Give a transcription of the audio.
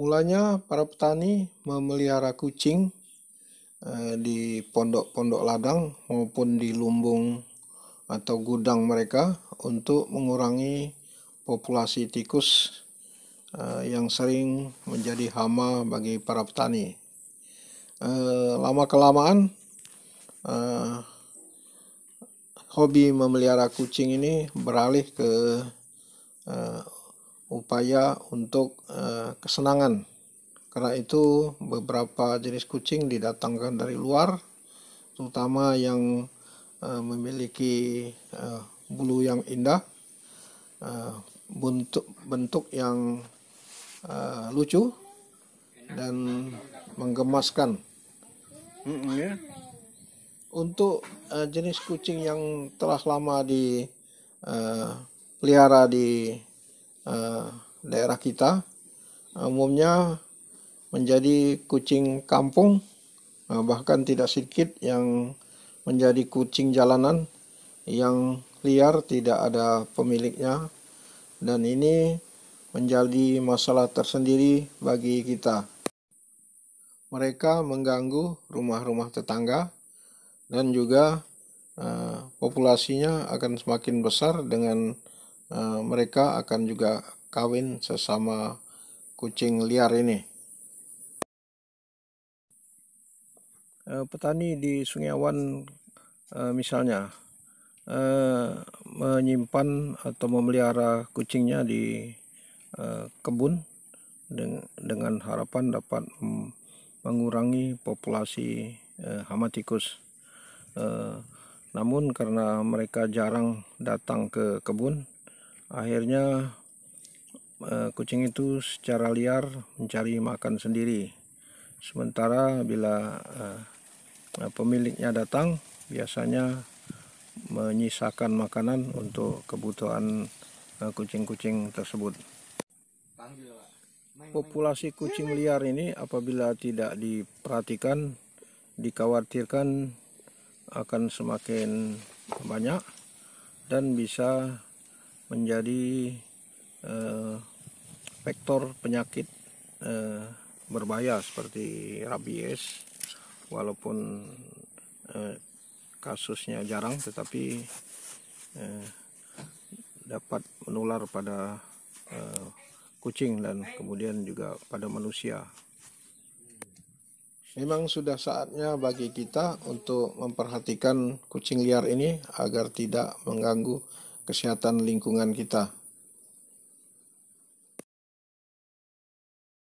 Mulanya para petani memelihara kucing eh, di pondok-pondok ladang maupun di lumbung atau gudang mereka untuk mengurangi populasi tikus eh, yang sering menjadi hama bagi para petani. Eh, lama kelamaan hobi memelihara kucing ini beralih ke upaya untuk uh, kesenangan. Karena itu beberapa jenis kucing didatangkan dari luar, terutama yang uh, memiliki uh, bulu yang indah, uh, bentuk bentuk yang uh, lucu dan menggemaskan. Mm -hmm. Untuk uh, jenis kucing yang telah lama di uh, di Eh, daerah kita umumnya menjadi kucing kampung eh, bahkan tidak sedikit yang menjadi kucing jalanan yang liar tidak ada pemiliknya dan ini menjadi masalah tersendiri bagi kita. Mereka mengganggu rumah-rumah tetangga dan juga uh, populasinya akan semakin besar dengan Eh, mereka akan juga kawin sesama kucing liar ini. Eh, petani di Sungai uh, misalnya menyimpan atau memelihara kucingnya di kebun dengan harapan dapat mengurangi populasi hama tikus. Namun karena mereka jarang datang ke kebun, akhirnya eh, kucing itu secara liar mencari makan sendiri sementara bila eh, pemiliknya datang biasanya menyisakan makanan untuk kebutuhan eh, kucing-kucing tersebut populasi kucing liar ini apabila tidak diperhatikan dikhawatirkan akan semakin banyak dan bisa menjadi uh, vektor penyakit uh, berbahaya seperti rabies walaupun uh, kasusnya jarang tetapi uh, dapat menular pada uh, kucing dan kemudian juga pada manusia Memang sudah saatnya bagi kita untuk memperhatikan kucing liar ini agar tidak mengganggu kesehatan lingkungan kita.